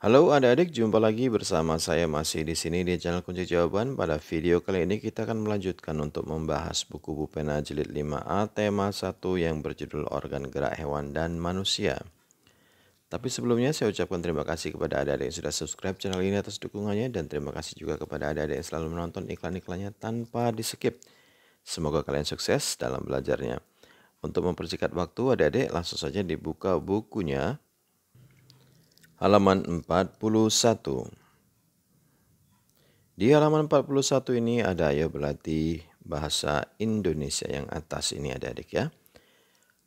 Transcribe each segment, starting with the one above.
Halo adik-adik, jumpa lagi bersama saya masih di sini di channel Kunci Jawaban. Pada video kali ini kita akan melanjutkan untuk membahas buku Bupena Jilid 5A tema 1 yang berjudul Organ Gerak Hewan dan Manusia. Tapi sebelumnya saya ucapkan terima kasih kepada adik-adik yang sudah subscribe channel ini atas dukungannya dan terima kasih juga kepada adik-adik yang selalu menonton iklan-iklannya tanpa di-skip. Semoga kalian sukses dalam belajarnya. Untuk mempersingkat waktu adik-adik langsung saja dibuka bukunya halaman 41. Di halaman 41 ini ada ayo ya, berlatih bahasa Indonesia yang atas ini adik-adik ya.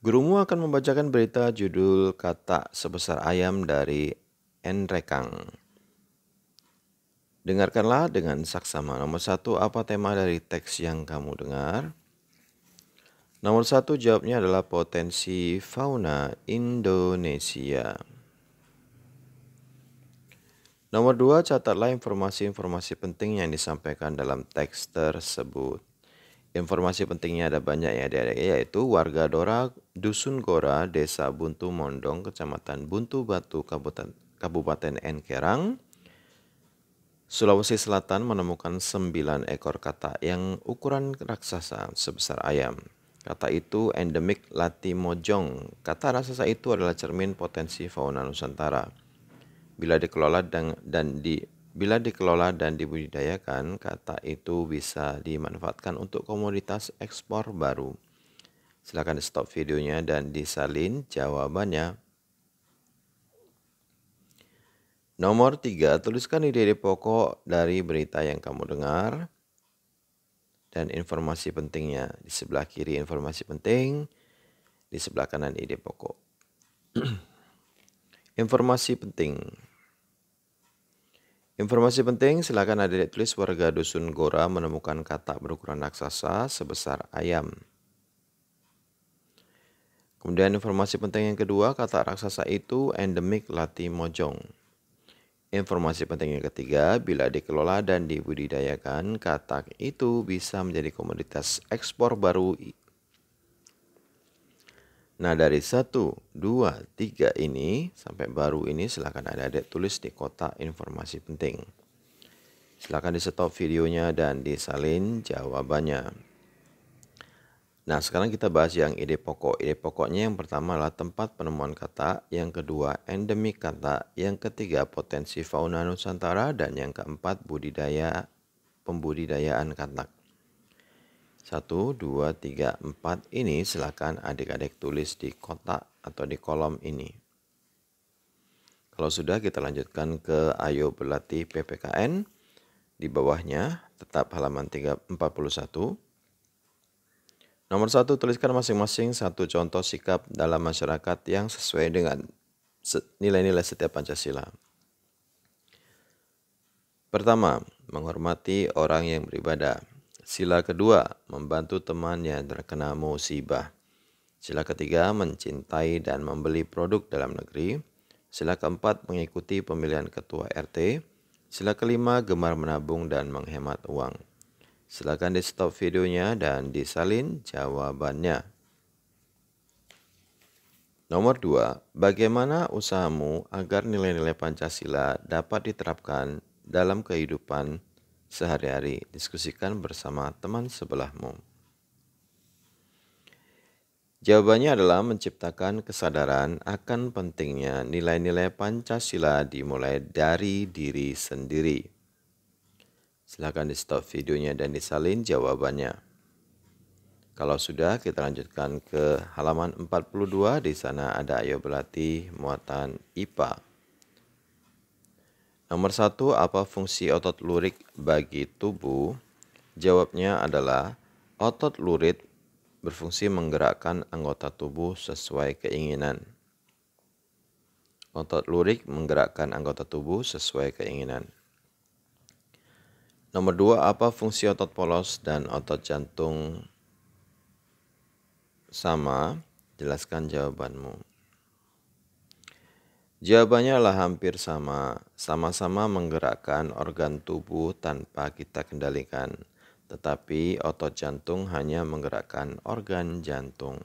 Gurumu akan membacakan berita judul kata sebesar ayam dari Enrekang. Dengarkanlah dengan saksama. Nomor satu, apa tema dari teks yang kamu dengar? Nomor satu jawabnya adalah potensi fauna Indonesia. Nomor dua, catatlah informasi-informasi penting yang disampaikan dalam teks tersebut. Informasi pentingnya ada banyak ya adik yaitu warga Dora, Dusun Gora, Desa Buntu Mondong, Kecamatan Buntu Batu, Kabupaten, Kabupaten Enkerang, Sulawesi Selatan menemukan sembilan ekor kata yang ukuran raksasa sebesar ayam. Kata itu endemik Latimojong. Kata raksasa itu adalah cermin potensi fauna Nusantara. Bila dikelola dan, dan di bila dikelola dan dibudidayakan, kata itu bisa dimanfaatkan untuk komoditas ekspor baru. Silakan di stop videonya dan disalin jawabannya. Nomor 3, tuliskan ide-ide pokok dari berita yang kamu dengar dan informasi pentingnya. Di sebelah kiri informasi penting, di sebelah kanan ide pokok. Informasi penting. Informasi penting, silakan adik tulis warga dusun Gora menemukan katak berukuran raksasa sebesar ayam. Kemudian informasi penting yang kedua, katak raksasa itu endemik Lati Mojong. Informasi penting yang ketiga, bila dikelola dan dibudidayakan, katak itu bisa menjadi komoditas ekspor baru Nah dari 1, 2, 3 ini sampai baru ini silahkan adik-adik tulis di kotak informasi penting. Silahkan di stop videonya dan disalin jawabannya. Nah sekarang kita bahas yang ide pokok. Ide pokoknya yang pertama adalah tempat penemuan kata, yang kedua endemik kata, yang ketiga potensi fauna Nusantara, dan yang keempat budidaya pembudidayaan katak. 1, 2, 3, 4 ini silakan adik-adik tulis di kotak atau di kolom ini. Kalau sudah kita lanjutkan ke ayo berlatih PPKN. Di bawahnya tetap halaman 341. Nomor 1 tuliskan masing-masing satu contoh sikap dalam masyarakat yang sesuai dengan nilai-nilai setiap Pancasila. Pertama, menghormati orang yang beribadah. Sila kedua, membantu temannya yang terkena musibah. Sila ketiga, mencintai dan membeli produk dalam negeri. Sila keempat, mengikuti pemilihan ketua RT. Sila kelima, gemar menabung dan menghemat uang. Silakan di stop videonya dan disalin jawabannya. Nomor dua, Bagaimana usahamu agar nilai-nilai Pancasila dapat diterapkan dalam kehidupan sehari-hari, diskusikan bersama teman sebelahmu. Jawabannya adalah menciptakan kesadaran akan pentingnya nilai-nilai Pancasila dimulai dari diri sendiri. Silahkan di stop videonya dan disalin jawabannya. Kalau sudah kita lanjutkan ke halaman 42 di sana ada ayo berlatih muatan IPA. Nomor satu, apa fungsi otot lurik bagi tubuh? Jawabnya adalah otot lurik berfungsi menggerakkan anggota tubuh sesuai keinginan. Otot lurik menggerakkan anggota tubuh sesuai keinginan. Nomor dua, apa fungsi otot polos dan otot jantung sama? Jelaskan jawabanmu. Jawabannya lah hampir sama, sama-sama menggerakkan organ tubuh tanpa kita kendalikan, tetapi otot jantung hanya menggerakkan organ jantung.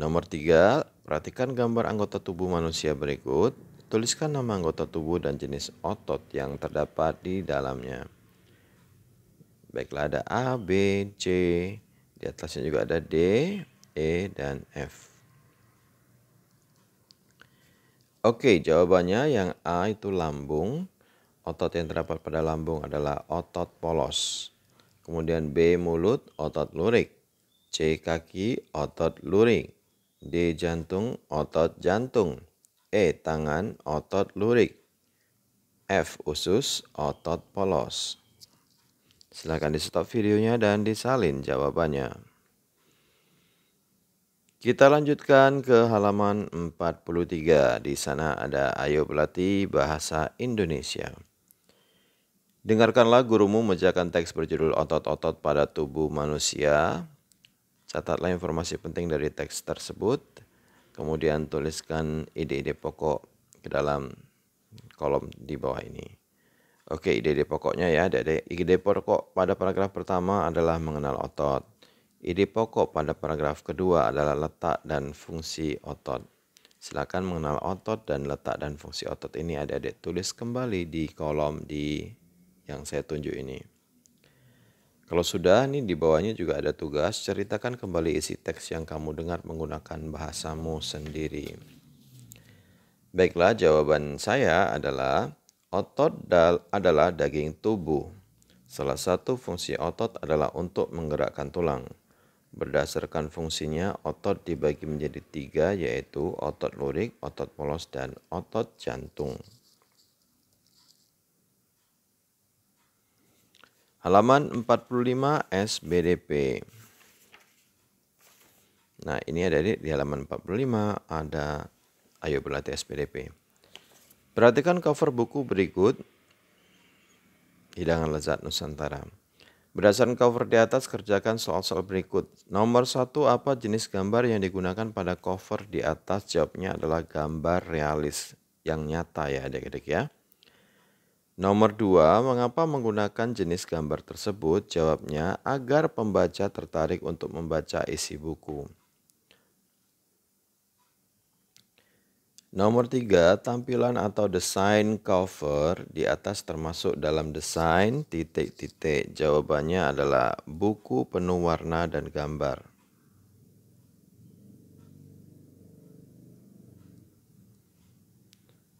Nomor tiga, perhatikan gambar anggota tubuh manusia berikut. Tuliskan nama anggota tubuh dan jenis otot yang terdapat di dalamnya. Baiklah ada A, B, C, di atasnya juga ada D, E, dan F. Oke, jawabannya yang A itu lambung. Otot yang terdapat pada lambung adalah otot polos. Kemudian B mulut, otot lurik. C kaki, otot lurik. D jantung, otot jantung. E tangan, otot lurik. F usus, otot polos. Silahkan di stop videonya dan disalin jawabannya. Kita lanjutkan ke halaman 43. Di sana ada Ayo Belati Bahasa Indonesia. Dengarkanlah gurumu menjelaskan teks berjudul Otot-otot pada tubuh manusia. Catatlah informasi penting dari teks tersebut. Kemudian tuliskan ide-ide pokok ke dalam kolom di bawah ini. Oke, ide-ide pokoknya ya. Ide, ide pokok pada paragraf pertama adalah mengenal otot. Ide pokok pada paragraf kedua adalah letak dan fungsi otot. Silakan mengenal otot dan letak dan fungsi otot ini adik-adik tulis kembali di kolom di yang saya tunjuk ini. Kalau sudah, nih di bawahnya juga ada tugas, ceritakan kembali isi teks yang kamu dengar menggunakan bahasamu sendiri. Baiklah, jawaban saya adalah Otot adalah daging tubuh. Salah satu fungsi otot adalah untuk menggerakkan tulang. Berdasarkan fungsinya, otot dibagi menjadi tiga, yaitu otot lurik, otot polos, dan otot jantung. Halaman 45 SBDP. Nah, ini ada di, di halaman 45 ada ayo berlatih SBDP. Perhatikan cover buku berikut, Hidangan Lezat Nusantara. Berdasarkan cover di atas, kerjakan soal-soal berikut. Nomor satu, apa jenis gambar yang digunakan pada cover di atas? Jawabnya adalah gambar realis yang nyata ya adik-adik ya. Nomor dua, mengapa menggunakan jenis gambar tersebut? Jawabnya agar pembaca tertarik untuk membaca isi buku. Nomor tiga, tampilan atau desain cover di atas termasuk dalam desain titik-titik. Jawabannya adalah buku penuh warna dan gambar.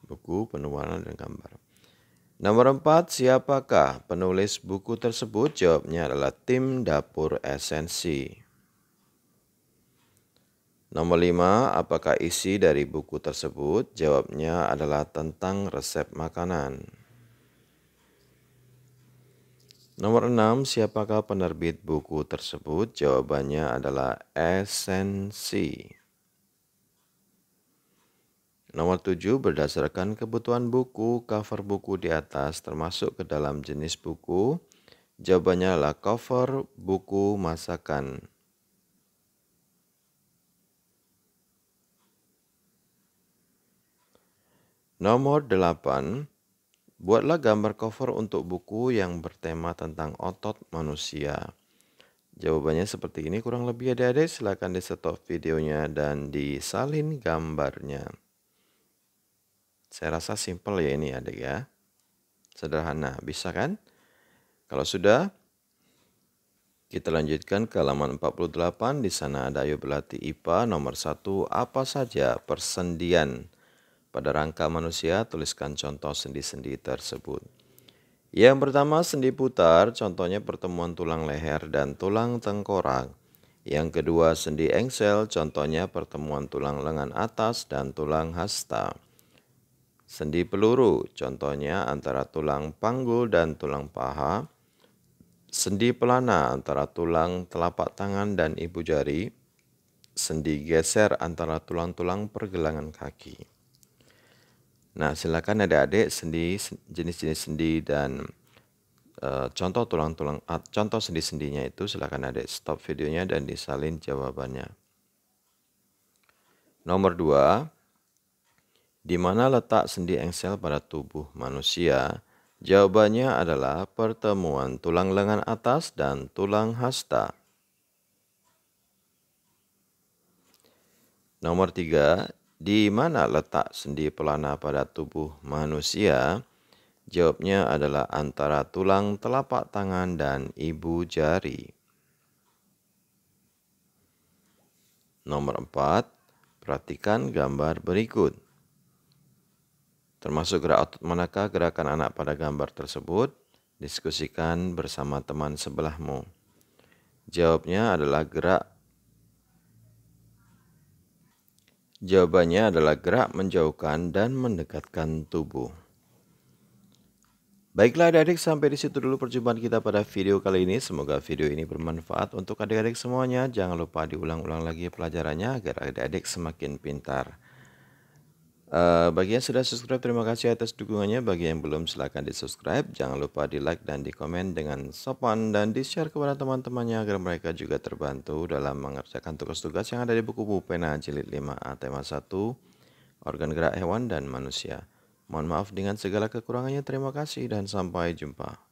Buku penuh warna dan gambar. Nomor empat, siapakah penulis buku tersebut? Jawabnya adalah tim dapur esensi. Nomor lima apakah isi dari buku tersebut? Jawabnya adalah tentang resep makanan. Nomor enam siapakah penerbit buku tersebut? Jawabannya adalah esensi. Nomor tujuh berdasarkan kebutuhan buku, cover buku di atas termasuk ke dalam jenis buku. Jawabannya adalah cover buku masakan. Nomor 8. Buatlah gambar cover untuk buku yang bertema tentang otot manusia. Jawabannya seperti ini kurang lebih adik-adik silahkan di stop videonya dan disalin gambarnya. Saya rasa simple ya ini adik ya. Sederhana, bisa kan? Kalau sudah, kita lanjutkan ke halaman 48. Di sana ada ayo berlatih IPA nomor 1 apa saja persendian. Pada rangka manusia, tuliskan contoh sendi-sendi tersebut. Yang pertama, sendi putar, contohnya pertemuan tulang leher dan tulang tengkorak. Yang kedua, sendi engsel, contohnya pertemuan tulang lengan atas dan tulang hasta. Sendi peluru, contohnya antara tulang panggul dan tulang paha. Sendi pelana antara tulang telapak tangan dan ibu jari. Sendi geser antara tulang-tulang pergelangan kaki. Nah, silakan ada adik sendi jenis-jenis sendi dan uh, contoh tulang-tulang uh, contoh sendi-sendinya itu silakan adik stop videonya dan disalin jawabannya. Nomor 2. Di mana letak sendi engsel pada tubuh manusia? Jawabannya adalah pertemuan tulang lengan atas dan tulang hasta. Nomor 3, di mana letak sendi pelana pada tubuh manusia? Jawabnya adalah antara tulang telapak tangan dan ibu jari. Nomor 4, perhatikan gambar berikut. Termasuk gerak otot manakah gerakan anak pada gambar tersebut? Diskusikan bersama teman sebelahmu. Jawabnya adalah gerak Jawabannya adalah gerak menjauhkan dan mendekatkan tubuh. Baiklah adik-adik sampai di situ dulu perjumpaan kita pada video kali ini. Semoga video ini bermanfaat untuk adik-adik semuanya. Jangan lupa diulang-ulang lagi pelajarannya agar adik-adik semakin pintar. Eh, bagi yang sudah subscribe terima kasih atas dukungannya. Bagi yang belum silahkan di subscribe. Jangan lupa di like dan di komen dengan sopan dan di share kepada teman-temannya agar mereka juga terbantu dalam mengerjakan tugas-tugas yang ada di buku Pena Jilid 5A Tema 1 Organ Gerak Hewan dan Manusia. Mohon maaf dengan segala kekurangannya. Terima kasih dan sampai jumpa.